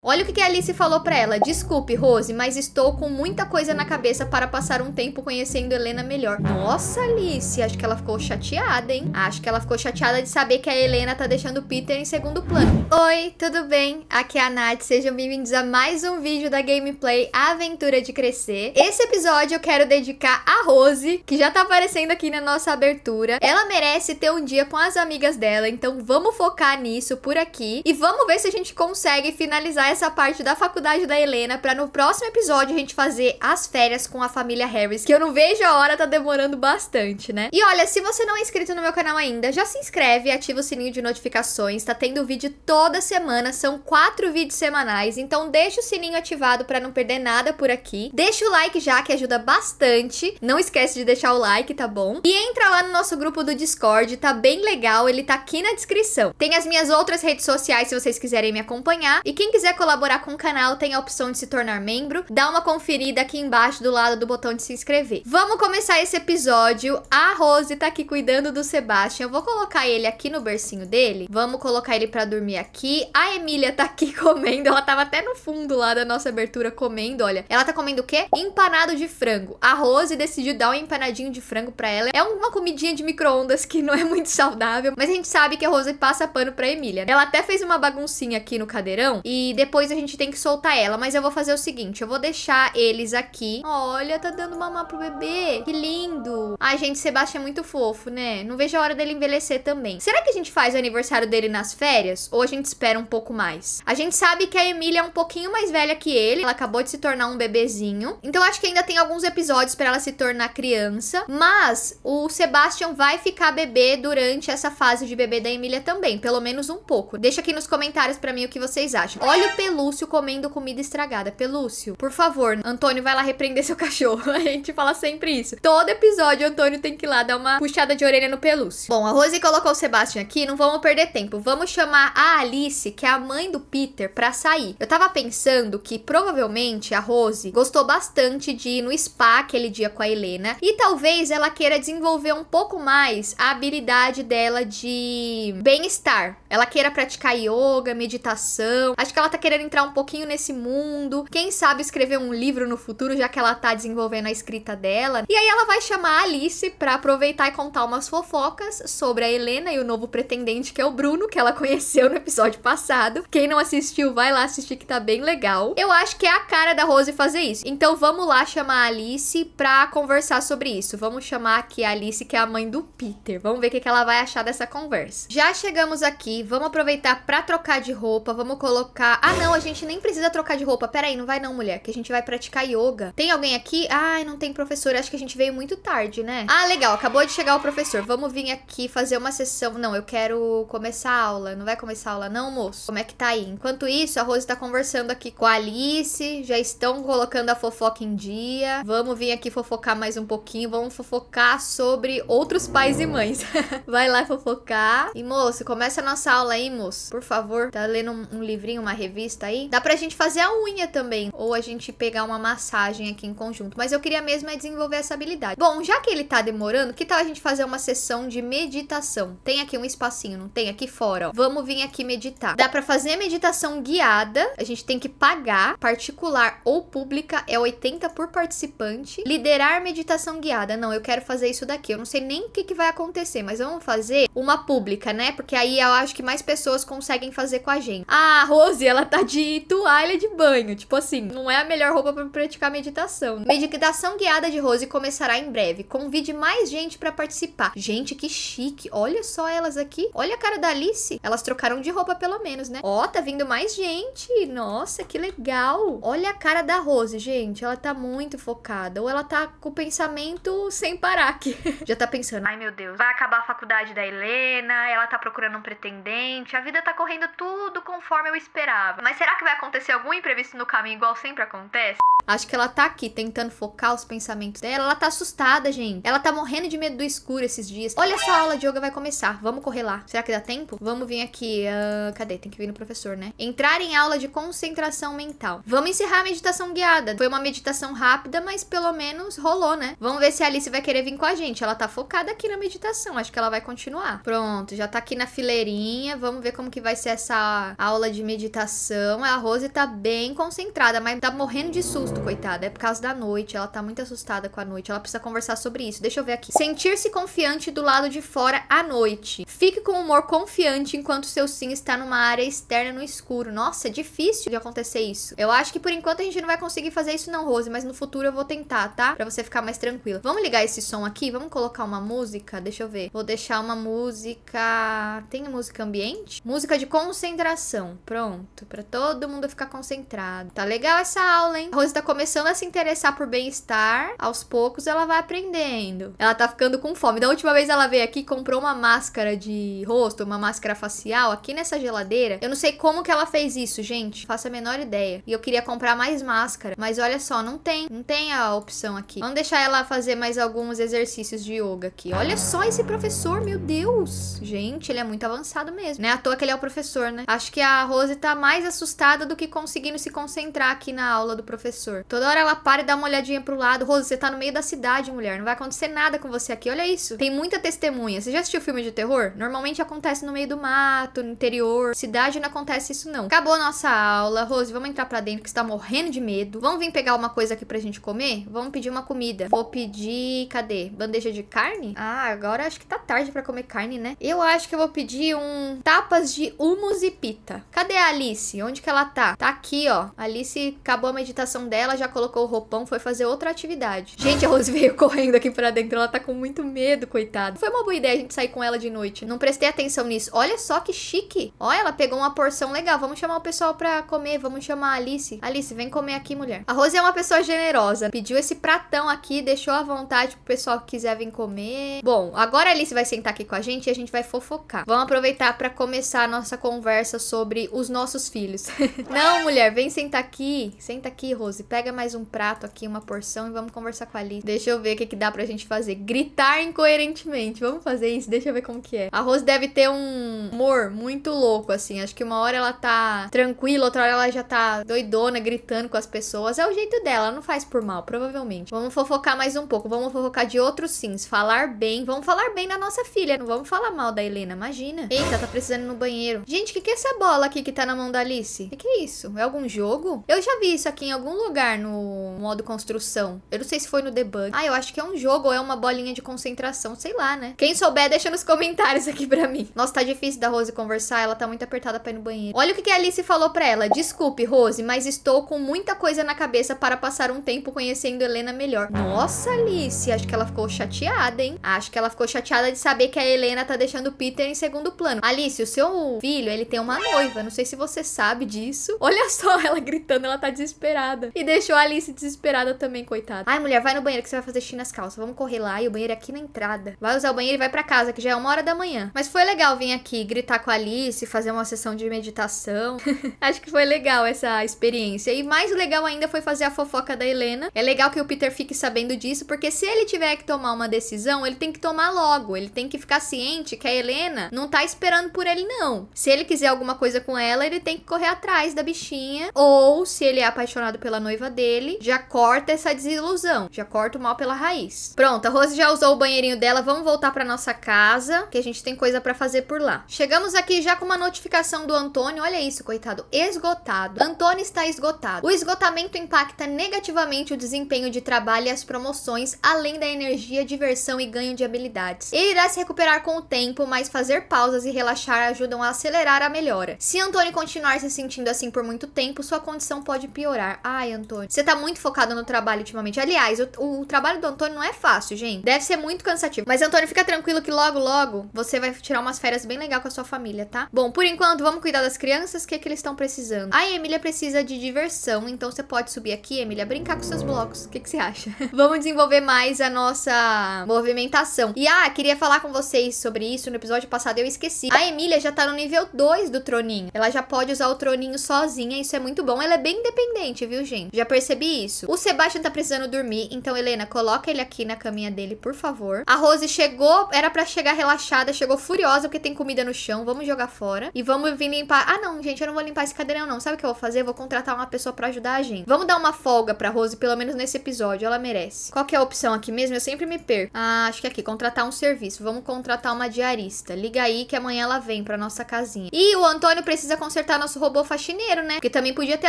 Olha o que a Alice falou para ela. Desculpe, Rose, mas estou com muita coisa na cabeça para passar um tempo conhecendo Helena melhor. Nossa, Alice, acho que ela ficou chateada, hein? Acho que ela ficou chateada de saber que a Helena tá deixando o Peter em segundo plano. Oi, tudo bem? Aqui é a Nath. Sejam bem-vindos a mais um vídeo da Gameplay Aventura de Crescer. Esse episódio eu quero dedicar a Rose, que já tá aparecendo aqui na nossa abertura. Ela merece ter um dia com as amigas dela, então vamos focar nisso por aqui e vamos ver se a gente consegue finalizar essa parte da faculdade da Helena para no próximo episódio a gente fazer as férias com a família Harris, que eu não vejo a hora, tá demorando bastante, né? E olha, se você não é inscrito no meu canal ainda, já se inscreve e ativa o sininho de notificações. Tá tendo vídeo toda semana, são quatro vídeos semanais, então deixa o sininho ativado para não perder nada por aqui. Deixa o like já que ajuda bastante. Não esquece de deixar o like, tá bom? E entra lá no nosso grupo do Discord, tá bem legal, ele tá aqui na descrição. Tem as minhas outras redes sociais se vocês quiserem me acompanhar. E quem quiser colaborar com o canal, tem a opção de se tornar membro. Dá uma conferida aqui embaixo do lado do botão de se inscrever. Vamos começar esse episódio. A Rose tá aqui cuidando do Sebastian. Eu vou colocar ele aqui no bercinho dele. Vamos colocar ele pra dormir aqui. A Emília tá aqui comendo. Ela tava até no fundo lá da nossa abertura comendo, olha. Ela tá comendo o quê? Empanado de frango. A Rose decidiu dar um empanadinho de frango pra ela. É uma comidinha de micro-ondas que não é muito saudável, mas a gente sabe que a Rose passa pano pra Emília. Né? Ela até fez uma baguncinha aqui no cadeirão e depois depois a gente tem que soltar ela. Mas eu vou fazer o seguinte, eu vou deixar eles aqui. Olha, tá dando mamar pro bebê. Que lindo. Ai, gente, Sebastião é muito fofo, né? Não vejo a hora dele envelhecer também. Será que a gente faz o aniversário dele nas férias? Ou a gente espera um pouco mais? A gente sabe que a Emília é um pouquinho mais velha que ele. Ela acabou de se tornar um bebezinho. Então acho que ainda tem alguns episódios para ela se tornar criança. Mas o Sebastião vai ficar bebê durante essa fase de bebê da Emília também. Pelo menos um pouco. Deixa aqui nos comentários para mim o que vocês acham. Olha o Pelúcio comendo comida estragada. Pelúcio, por favor, Antônio vai lá repreender seu cachorro. A gente fala sempre isso. Todo episódio, Antônio tem que ir lá dar uma puxada de orelha no Pelúcio. Bom, a Rose colocou o Sebastian aqui, não vamos perder tempo. Vamos chamar a Alice, que é a mãe do Peter, pra sair. Eu tava pensando que provavelmente a Rose gostou bastante de ir no spa aquele dia com a Helena e talvez ela queira desenvolver um pouco mais a habilidade dela de bem-estar. Ela queira praticar yoga, meditação. Acho que ela tá querendo querer entrar um pouquinho nesse mundo, quem sabe escrever um livro no futuro, já que ela tá desenvolvendo a escrita dela. E aí ela vai chamar a Alice para aproveitar e contar umas fofocas sobre a Helena e o novo pretendente que é o Bruno, que ela conheceu no episódio passado. Quem não assistiu, vai lá assistir que tá bem legal. Eu acho que é a cara da Rose fazer isso. Então vamos lá chamar a Alice pra conversar sobre isso. Vamos chamar aqui a Alice, que é a mãe do Peter. Vamos ver o que, ela vai achar dessa conversa. Já chegamos aqui, vamos aproveitar pra trocar de roupa, vamos colocar... Ah, não, a gente nem precisa trocar de roupa. Pera aí, não vai não, mulher, que a gente vai praticar yoga. Tem alguém aqui? Ai, não tem professor. Acho que a gente veio muito tarde, né? Ah, legal, acabou de chegar o professor. Vamos vir aqui fazer uma sessão. Não, eu quero começar a aula. Não vai começar a aula não, moço? Como é que tá aí? Enquanto isso, a Rose tá conversando aqui com a Alice. Já estão colocando a fofoca em dia. Vamos vir aqui fofocar mais um pouquinho. Vamos fofocar sobre outros pais e mães. vai lá fofocar. E, moço, começa a nossa aula aí, moço. Por favor. Tá lendo um livrinho, uma revista lista aí, dá pra gente fazer a unha também, ou a gente pegar uma massagem aqui em conjunto. Mas eu queria mesmo é desenvolver essa habilidade. Bom, já que ele tá demorando, que tal a gente fazer uma sessão de meditação? Tem aqui um espacinho, não tem? Aqui fora, ó. Vamos vir aqui meditar. Dá pra fazer meditação guiada, a gente tem que pagar, particular ou pública, é 80 por participante. Liderar meditação guiada, não, eu quero fazer isso daqui, eu não sei nem o que, que vai acontecer, mas vamos fazer uma pública, né? Porque aí eu acho que mais pessoas conseguem fazer com a gente. Ah, a Rose, ela tá de toalha de banho. Tipo assim, não é a melhor roupa para praticar meditação. Meditação guiada de Rose começará em breve. Convide mais gente para participar. Gente, que chique. Olha só elas aqui. Olha a cara da Alice. Elas trocaram de roupa pelo menos, né? Ó, oh, tá vindo mais gente. Nossa, que legal. Olha a cara da Rose, gente. Ela tá muito focada. Ou ela tá com o pensamento sem parar aqui. Já tá pensando, ai meu Deus, vai acabar a faculdade da Helena, ela tá procurando um pretendente, a vida tá correndo tudo conforme eu esperava. Mas será que vai acontecer algum imprevisto no caminho igual sempre acontece? Acho que ela tá aqui tentando focar os pensamentos dela. Ela tá assustada, gente. Ela tá morrendo de medo do escuro esses dias. Olha só, a aula de yoga vai começar. Vamos correr lá. Será que dá tempo? Vamos vir aqui. Uh, cadê? Tem que vir no professor, né? Entrar em aula de concentração mental. Vamos encerrar a meditação guiada. Foi uma meditação rápida, mas pelo menos rolou, né? Vamos ver se a Alice vai querer vir com a gente. Ela tá focada aqui na meditação. Acho que ela vai continuar. Pronto, já tá aqui na fileirinha. Vamos ver como que vai ser essa aula de meditação. A Rose tá bem concentrada, mas tá morrendo de susto muito, coitada. É por causa da noite. Ela tá muito assustada com a noite. Ela precisa conversar sobre isso. Deixa eu ver aqui. Sentir-se confiante do lado de fora à noite. Fique com humor confiante enquanto seu sim está numa área externa no escuro. Nossa, é difícil de acontecer isso. Eu acho que por enquanto a gente não vai conseguir fazer isso não, Rose. Mas no futuro eu vou tentar, tá? Pra você ficar mais tranquila. Vamos ligar esse som aqui? Vamos colocar uma música? Deixa eu ver. Vou deixar uma música... Tem música ambiente? Música de concentração. Pronto. Pra todo mundo ficar concentrado. Tá legal essa aula, hein? Rose tá está começando a se interessar por bem-estar, aos poucos ela vai aprendendo. Ela tá ficando com fome. Da última vez ela veio aqui, comprou uma máscara de rosto, uma máscara facial aqui nessa geladeira. Eu não sei como que ela fez isso, gente. Faço a menor ideia. E eu queria comprar mais máscara, mas olha só, não tem, não tem a opção aqui. Vamos deixar ela fazer mais alguns exercícios de yoga aqui. Olha só esse professor, meu Deus. Gente, ele é muito avançado mesmo. Não é à toa que ele é o professor, né? Acho que a Rose tá mais assustada do que conseguindo se concentrar aqui na aula do professor professor. Toda hora ela para e dá uma olhadinha pro lado. Rose, você tá no meio da cidade, mulher. Não vai acontecer nada com você aqui. Olha isso. Tem muita testemunha. Você já assistiu filme de terror? Normalmente acontece no meio do mato, no interior. Cidade não acontece isso, não. Acabou a nossa aula. Rose, vamos entrar pra dentro que está morrendo de medo. Vamos vir pegar uma coisa aqui pra gente comer? Vamos pedir uma comida. Vou pedir. Cadê? Bandeja de carne? Ah, agora acho que tá tarde pra comer carne, né? Eu acho que eu vou pedir um tapas de humus e pita. Cadê a Alice? Onde que ela tá? Tá aqui, ó. Alice acabou a meditação dela dela, já colocou o roupão, foi fazer outra atividade. Gente, a Rose veio correndo aqui pra dentro, ela tá com muito medo, coitada. Foi uma boa ideia a gente sair com ela de noite. Não prestei atenção nisso. Olha só que chique. Ó, ela pegou uma porção legal. Vamos chamar o pessoal pra comer, vamos chamar a Alice. Alice, vem comer aqui, mulher. A Rose é uma pessoa generosa. Pediu esse pratão aqui, deixou à vontade pro pessoal que quiser vir comer. Bom, agora a Alice vai sentar aqui com a gente e a gente vai fofocar. Vamos aproveitar para começar a nossa conversa sobre os nossos filhos. Não, mulher, vem sentar aqui. Senta aqui, Rose pega mais um prato aqui, uma porção e vamos conversar com a Alice. Deixa eu ver o que, que dá pra gente fazer. Gritar incoerentemente. Vamos fazer isso, deixa eu ver como que é. A Rose deve ter um humor muito louco, assim. Acho que uma hora ela tá tranquila, outra hora ela já tá doidona, gritando com as pessoas. É o jeito dela, ela não faz por mal, provavelmente. Vamos fofocar mais um pouco, vamos fofocar de outros sims. Falar bem, vamos falar bem da nossa filha. Não vamos falar mal da Helena, imagina. Eita, tá precisando ir no banheiro. Gente, o que, que é essa bola aqui que tá na mão da Alice? O que, que é isso? É algum jogo? Eu já vi isso aqui em algum lugar lugar no modo construção. Eu não sei se foi no debug. Ah, eu acho que é um jogo ou é uma bolinha de concentração, sei lá, né? Quem souber, deixa nos comentários aqui pra mim. Nossa, tá difícil da Rose conversar, ela tá muito apertada pra ir no banheiro. Olha o que a Alice falou pra ela. Desculpe, Rose, mas estou com muita coisa na cabeça para passar um tempo conhecendo Helena melhor. Nossa, Alice, acho que ela ficou chateada, hein? Acho que ela ficou chateada de saber que a Helena tá deixando o Peter em segundo plano. Alice, o seu filho, ele tem uma noiva, não sei se você sabe disso. Olha só ela gritando, ela tá desesperada. E deixou a Alice desesperada também, coitada. Ai, mulher, vai no banheiro que você vai fazer xixi nas calças. Vamos correr lá. E o banheiro é aqui na entrada. Vai usar o banheiro e vai pra casa, que já é uma hora da manhã. Mas foi legal vir aqui gritar com a Alice, fazer uma sessão de meditação. Acho que foi legal essa experiência. E mais legal ainda foi fazer a fofoca da Helena. É legal que o Peter fique sabendo disso, porque se ele tiver que tomar uma decisão, ele tem que tomar logo. Ele tem que ficar ciente que a Helena não tá esperando por ele, não. Se ele quiser alguma coisa com ela, ele tem que correr atrás da bichinha. Ou se ele é apaixonado pela noiva, noiva dele, já corta essa desilusão, já corta o mal pela raiz. Pronto, a Rose já usou o banheirinho dela, vamos voltar para nossa casa, que a gente tem coisa para fazer por lá. Chegamos aqui já com uma notificação do Antônio, olha isso, coitado, esgotado. Antônio está esgotado. O esgotamento impacta negativamente o desempenho de trabalho e as promoções, além da energia, diversão e ganho de habilidades. Ele irá se recuperar com o tempo, mas fazer pausas e relaxar ajudam a acelerar a melhora. Se Antônio continuar se sentindo assim por muito tempo, sua condição pode piorar. Ai, Antônio Antônio. Você tá muito focado no trabalho ultimamente. Aliás, o, o trabalho do Antônio não é fácil, gente. Deve ser muito cansativo. Mas, Antônio, fica tranquilo que logo, logo você vai tirar umas férias bem legal com a sua família, tá? Bom, por enquanto, vamos cuidar das crianças. O que, é que eles estão precisando? A Emília precisa de diversão, então você pode subir aqui, Emília, brincar com seus blocos. O que, que você acha? vamos desenvolver mais a nossa movimentação. E, ah, queria falar com vocês sobre isso no episódio passado, eu esqueci. A Emília já tá no nível 2 do troninho. Ela já pode usar o troninho sozinha, isso é muito bom. Ela é bem independente, viu, gente? Já percebi isso. O Sebastian tá precisando dormir, então Helena, coloca ele aqui na caminha dele, por favor. A Rose chegou, era para chegar relaxada, chegou furiosa porque tem comida no chão, vamos jogar fora. E vamos vir limpar. Ah, não, gente, eu não vou limpar esse cadeirão não. Sabe o que eu vou fazer? Eu vou contratar uma pessoa para ajudar a gente. Vamos dar uma folga pra Rose, pelo menos nesse episódio, ela merece. Qual que é a opção aqui mesmo? Eu sempre me perco. Ah, acho que aqui, contratar um serviço. Vamos contratar uma diarista. Liga aí que amanhã ela vem pra nossa casinha. E o Antônio precisa consertar nosso robô faxineiro, né? Porque também podia ter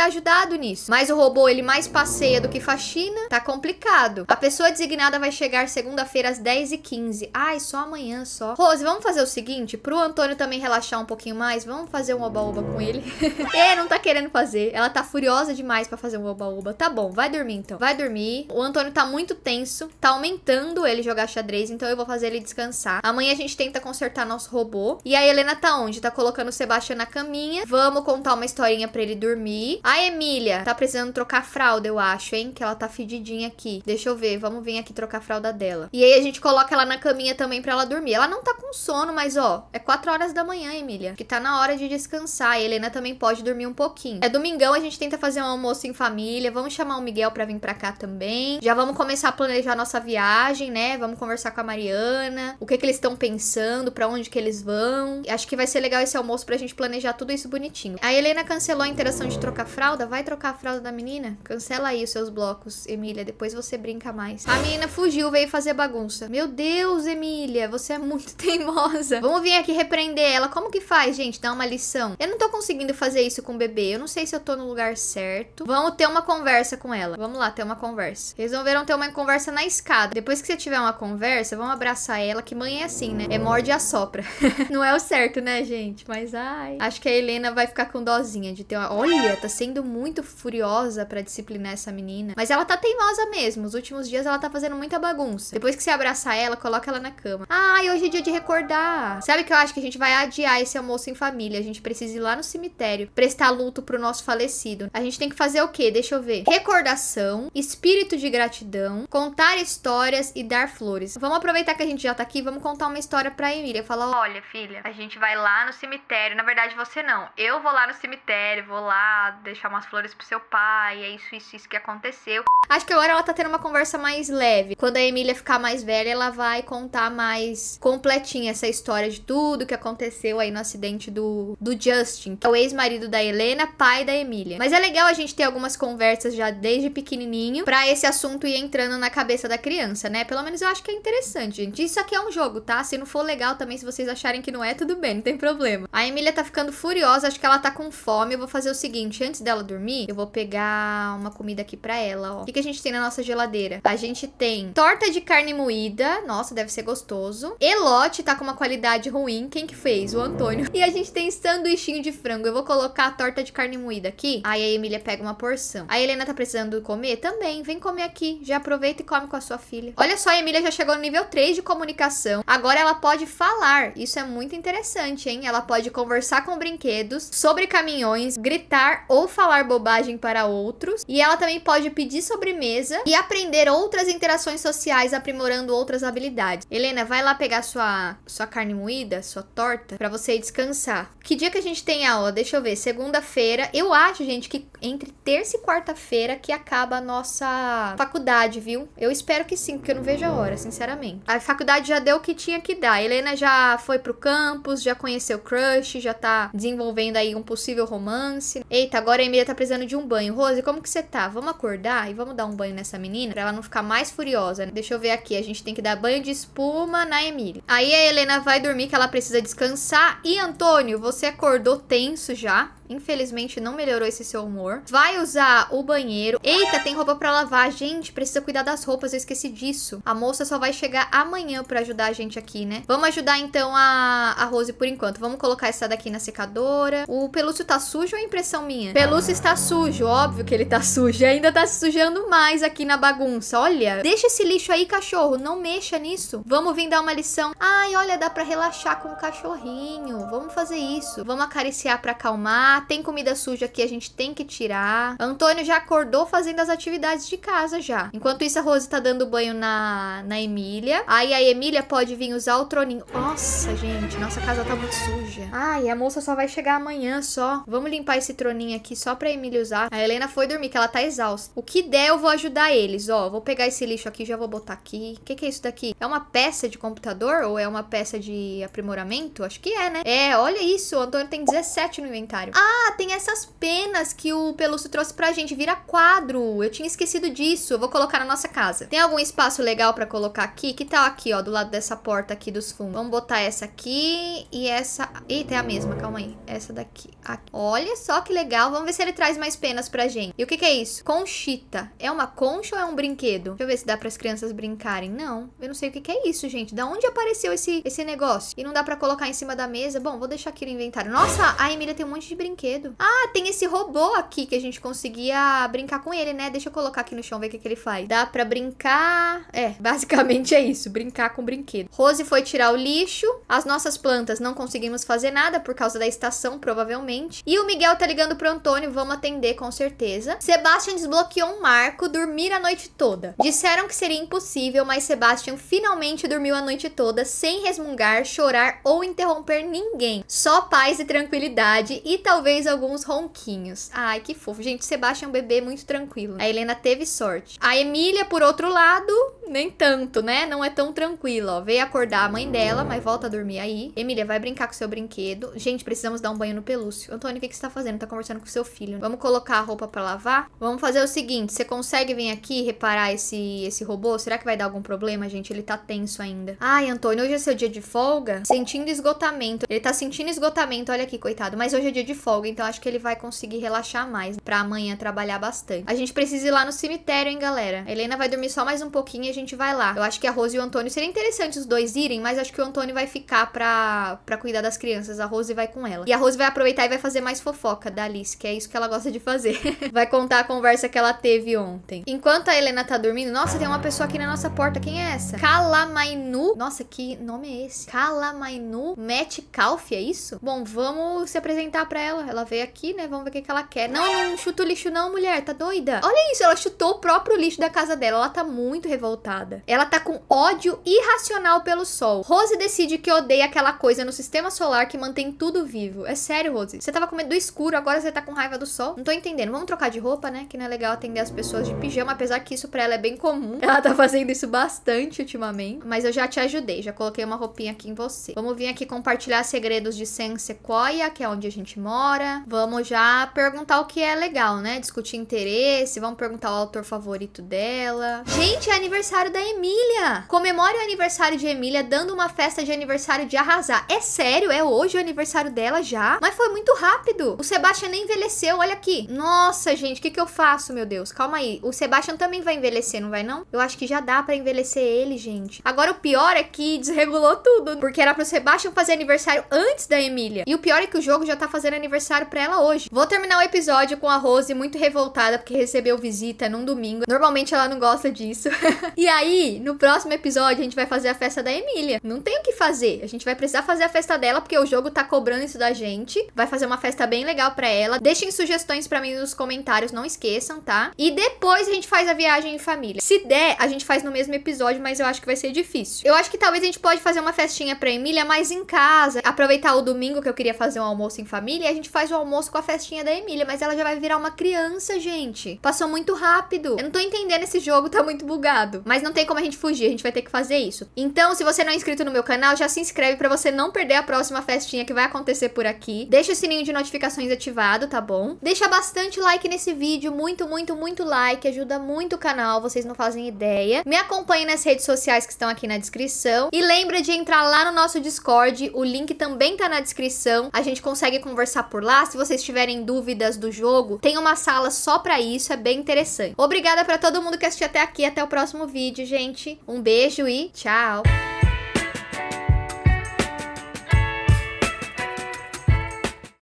ajudado nisso. Mas o robô ele mais passeia do que faxina, tá complicado. A pessoa designada vai chegar segunda-feira às 10h15. Ai, só amanhã só. Rose, vamos fazer o seguinte? Pro Antônio também relaxar um pouquinho mais, vamos fazer um oba-oba com ele. é, não tá querendo fazer. Ela tá furiosa demais pra fazer um oba-oba. Tá bom, vai dormir então. Vai dormir. O Antônio tá muito tenso, tá aumentando ele jogar xadrez, então eu vou fazer ele descansar. Amanhã a gente tenta consertar nosso robô. E a Helena tá onde? Tá colocando o Sebastião na caminha. Vamos contar uma historinha pra ele dormir. A Emília tá precisando trocar trocar fralda, eu acho, hein? Que ela tá fedidinha aqui. Deixa eu ver, vamos vir aqui trocar a fralda dela. E aí a gente coloca ela na caminha também pra ela dormir. Ela não tá com sono, mas ó, é 4 horas da manhã, Emília. Que tá na hora de descansar. E a Helena também pode dormir um pouquinho. É domingão, a gente tenta fazer um almoço em família. Vamos chamar o Miguel pra vir pra cá também. Já vamos começar a planejar a nossa viagem, né? Vamos conversar com a Mariana. O que que eles estão pensando, pra onde que eles vão. Acho que vai ser legal esse almoço pra gente planejar tudo isso bonitinho. A Helena cancelou a interação de trocar fralda. Vai trocar a fralda da menina? menina, cancela aí os seus blocos, Emília, depois você brinca mais. A menina fugiu, veio fazer bagunça. Meu Deus, Emília, você é muito teimosa. Vamos vir aqui repreender ela. Como que faz, gente? Dá uma lição. Eu não tô conseguindo fazer isso com o bebê. Eu não sei se eu tô no lugar certo. Vamos ter uma conversa com ela. Vamos lá, ter uma conversa. Resolveram ter uma conversa na escada. Depois que você tiver uma conversa, vamos abraçar ela, que mãe é assim, né? É morde e assopra. não é o certo, né, gente? Mas ai. Acho que a Helena vai ficar com dozinha de ter uma... Olha, tá sendo muito furiosa pra para disciplinar essa menina. Mas ela tá teimosa mesmo. Os últimos dias ela tá fazendo muita bagunça. Depois que você abraça ela, coloca ela na cama. Ai, hoje é dia de recordar. Sabe que eu acho que a gente vai adiar esse almoço em família. A gente precisa ir lá no cemitério prestar luto pro nosso falecido. A gente tem que fazer o quê? Deixa eu ver. Recordação, espírito de gratidão, contar histórias e dar flores. Vamos aproveitar que a gente já tá aqui, vamos contar uma história pra Emília. Falar: olha, filha, a gente vai lá no cemitério. Na verdade, você não. Eu vou lá no cemitério, vou lá deixar umas flores pro seu pai isso, isso, isso que aconteceu. Acho que agora ela tá tendo uma conversa mais leve. Quando a Emília ficar mais velha, ela vai contar mais completinha essa história de tudo que aconteceu aí no acidente do, do Justin, que é o ex-marido da Helena, pai da Emília. Mas é legal a gente ter algumas conversas já desde pequenininho para esse assunto ir entrando na cabeça da criança, né? Pelo menos eu acho que é interessante, gente. Isso aqui é um jogo, tá? Se não for legal também, se vocês acharem que não é, tudo bem, não tem problema. A Emília tá ficando furiosa, acho que ela tá com fome. Eu vou fazer o seguinte, antes dela dormir, eu vou pegar uma comida aqui pra ela, ó. O que, que a gente tem na nossa geladeira? A gente tem torta de carne moída. Nossa, deve ser gostoso. Elote tá com uma qualidade ruim. Quem que fez? O Antônio. E a gente tem sanduichinho de frango. Eu vou colocar a torta de carne moída aqui. Aí a Emília pega uma porção. A Helena tá precisando comer? Também. Vem comer aqui. Já aproveita e come com a sua filha. Olha só, a Emília já chegou no nível 3 de comunicação. Agora ela pode falar. Isso é muito interessante, hein? Ela pode conversar com brinquedos, sobre caminhões, gritar ou falar bobagem para outros. E ela também pode pedir sobre sobremesa e aprender outras interações sociais, aprimorando outras habilidades. Helena, vai lá pegar sua, sua carne moída, sua torta, para você descansar. Que dia que a gente tem aula? Deixa eu ver. Segunda-feira. Eu acho, gente, que entre terça e quarta-feira que acaba a nossa faculdade, viu? Eu espero que sim, porque eu não vejo a hora, sinceramente. A faculdade já deu o que tinha que dar. A Helena já foi pro campus, já conheceu o crush, já tá desenvolvendo aí um possível romance. Eita, agora a Emília tá precisando de um banho. Rose, como que você tá? Vamos acordar e vamos dar dar um banho nessa menina pra ela não ficar mais furiosa. Né? Deixa eu ver aqui, a gente tem que dar banho de espuma na Emília. Aí a Helena vai dormir que ela precisa descansar. E Antônio, você acordou tenso já, Infelizmente, não melhorou esse seu humor. Vai usar o banheiro. Eita, tem roupa pra lavar. Gente, precisa cuidar das roupas. Eu esqueci disso. A moça só vai chegar amanhã pra ajudar a gente aqui, né? Vamos ajudar, então, a, a Rose por enquanto. Vamos colocar essa daqui na secadora. O pelúcio tá sujo ou é impressão minha? Pelúcio está sujo. Óbvio que ele tá sujo. E ainda tá se sujando mais aqui na bagunça. Olha, deixa esse lixo aí, cachorro. Não mexa nisso. Vamos vir dar uma lição. Ai, olha, dá pra relaxar com o cachorrinho. Vamos fazer isso. Vamos acariciar pra acalmar. Ah, tem comida suja aqui, a gente tem que tirar. Antônio já acordou fazendo as atividades de casa já. Enquanto isso, a Rose tá dando banho na, na Emília. Aí a Emília pode vir usar o troninho. Nossa, gente, nossa casa tá muito suja. Ai, a moça só vai chegar amanhã só. Vamos limpar esse troninho aqui só pra Emília usar. A Helena foi dormir, que ela tá exausta. O que der, eu vou ajudar eles, ó. Vou pegar esse lixo aqui, já vou botar aqui. O que, que é isso daqui? É uma peça de computador ou é uma peça de aprimoramento? Acho que é, né? É, olha isso. O Antônio tem 17 no inventário. Ah, ah, tem essas penas que o Pelúcio trouxe pra gente. Vira quadro. Eu tinha esquecido disso. Eu vou colocar na nossa casa. Tem algum espaço legal pra colocar aqui? Que tal aqui, ó? Do lado dessa porta aqui dos fundos. Vamos botar essa aqui e essa... Eita, é a mesma. Calma aí. Essa daqui. Aqui. Olha só que legal. Vamos ver se ele traz mais penas pra gente. E o que que é isso? Conchita. É uma concha ou é um brinquedo? Deixa eu ver se dá pras crianças brincarem. Não. Eu não sei o que que é isso, gente. Da onde apareceu esse, esse negócio? E não dá pra colocar em cima da mesa? Bom, vou deixar aqui no inventário. Nossa, a Emília tem um monte de brinquedo brinquedo. Ah, tem esse robô aqui que a gente conseguia brincar com ele, né? Deixa eu colocar aqui no chão, ver o que, que ele faz. Dá pra brincar... É, basicamente é isso, brincar com brinquedo. Rose foi tirar o lixo. As nossas plantas não conseguimos fazer nada por causa da estação, provavelmente. E o Miguel tá ligando pro Antônio, vamos atender com certeza. Sebastian desbloqueou um marco, dormir a noite toda. Disseram que seria impossível, mas Sebastian finalmente dormiu a noite toda sem resmungar, chorar ou interromper ninguém. Só paz e tranquilidade e tal talvez alguns ronquinhos. Ai, que fofo. Gente, Sebastião é um bebê muito tranquilo. A Helena teve sorte. A Emília, por outro lado, nem tanto, né? Não é tão tranquila, ó. Veio acordar a mãe dela, mas volta a dormir aí. Emília, vai brincar com seu brinquedo. Gente, precisamos dar um banho no pelúcio. Antônio, o que, que você tá fazendo? Tá conversando com seu filho. Vamos colocar a roupa pra lavar? Vamos fazer o seguinte, você consegue vir aqui reparar esse, esse robô? Será que vai dar algum problema, gente? Ele tá tenso ainda. Ai, Antônio, hoje é seu dia de folga? Sentindo esgotamento. Ele tá sentindo esgotamento, olha aqui, coitado. Mas hoje é dia de folga folga, então acho que ele vai conseguir relaxar mais para amanhã trabalhar bastante. A gente precisa ir lá no cemitério, hein, galera? A Helena vai dormir só mais um pouquinho e a gente vai lá. Eu acho que a Rose e o Antônio seria interessante os dois irem, mas acho que o Antônio vai ficar pra, pra cuidar das crianças. A Rose vai com ela. E a Rose vai aproveitar e vai fazer mais fofoca da Alice, que é isso que ela gosta de fazer. vai contar a conversa que ela teve ontem. Enquanto a Helena tá dormindo, nossa, tem uma pessoa aqui na nossa porta. Quem é essa? Calamainu. Nossa, que nome é esse? Calamainu Matt Calf, é isso? Bom, vamos se apresentar para ela dela. Ela veio aqui, né? Vamos ver o que, que ela quer. Não, não chuta o lixo não, mulher. Tá doida? Olha isso, ela chutou o próprio lixo da casa dela. Ela tá muito revoltada. Ela tá com ódio irracional pelo sol. Rose decide que odeia aquela coisa no sistema solar que mantém tudo vivo. É sério, Rose. Você tava com medo do escuro, agora você tá com raiva do sol. Não tô entendendo. Vamos trocar de roupa, né? Que não é legal atender as pessoas de pijama, apesar que isso pra ela é bem comum. Ela tá fazendo isso bastante ultimamente. Mas eu já te ajudei, já coloquei uma roupinha aqui em você. Vamos vir aqui compartilhar segredos de Sen Sequoia, que é onde a gente mora hora. Vamos já perguntar o que é legal, né? Discutir interesse, vamos perguntar o autor favorito dela. Gente, é aniversário da Emília! Comemore o aniversário de Emília dando uma festa de aniversário de arrasar. É sério? É hoje o aniversário dela já? Mas foi muito rápido. O Sebastian nem envelheceu, olha aqui. Nossa, gente, o que, que eu faço, meu Deus? Calma aí. O Sebastian também vai envelhecer, não vai não? Eu acho que já dá para envelhecer ele, gente. Agora o pior é que desregulou tudo, porque era pro Sebastian fazer aniversário antes da Emília. E o pior é que o jogo já tá fazendo aniversário aniversário pra ela hoje. Vou terminar o episódio com a Rose muito revoltada porque recebeu visita num domingo. Normalmente ela não gosta disso. e aí, no próximo episódio, a gente vai fazer a festa da Emília. Não tem o que fazer. A gente vai precisar fazer a festa dela porque o jogo tá cobrando isso da gente. Vai fazer uma festa bem legal pra ela. Deixem sugestões para mim nos comentários, não esqueçam, tá? E depois a gente faz a viagem em família. Se der, a gente faz no mesmo episódio, mas eu acho que vai ser difícil. Eu acho que talvez a gente pode fazer uma festinha pra Emília, mas em casa. Aproveitar o domingo que eu queria fazer um almoço em família e a gente gente faz o almoço com a festinha da Emília, mas ela já vai virar uma criança, gente. Passou muito rápido. Eu não tô entendendo esse jogo, tá muito bugado. Mas não tem como a gente fugir, a gente vai ter que fazer isso. Então, se você não é inscrito no meu canal, já se inscreve para você não perder a próxima festinha que vai acontecer por aqui. Deixa o sininho de notificações ativado, tá bom? Deixa bastante like nesse vídeo, muito, muito, muito like, ajuda muito o canal, vocês não fazem ideia. Me acompanhe nas redes sociais que estão aqui na descrição e lembra de entrar lá no nosso Discord, o link também tá na descrição. A gente consegue conversar por por lá. Se vocês tiverem dúvidas do jogo, tem uma sala só para isso, é bem interessante. Obrigada para todo mundo que assistiu até aqui, até o próximo vídeo, gente. Um beijo e tchau.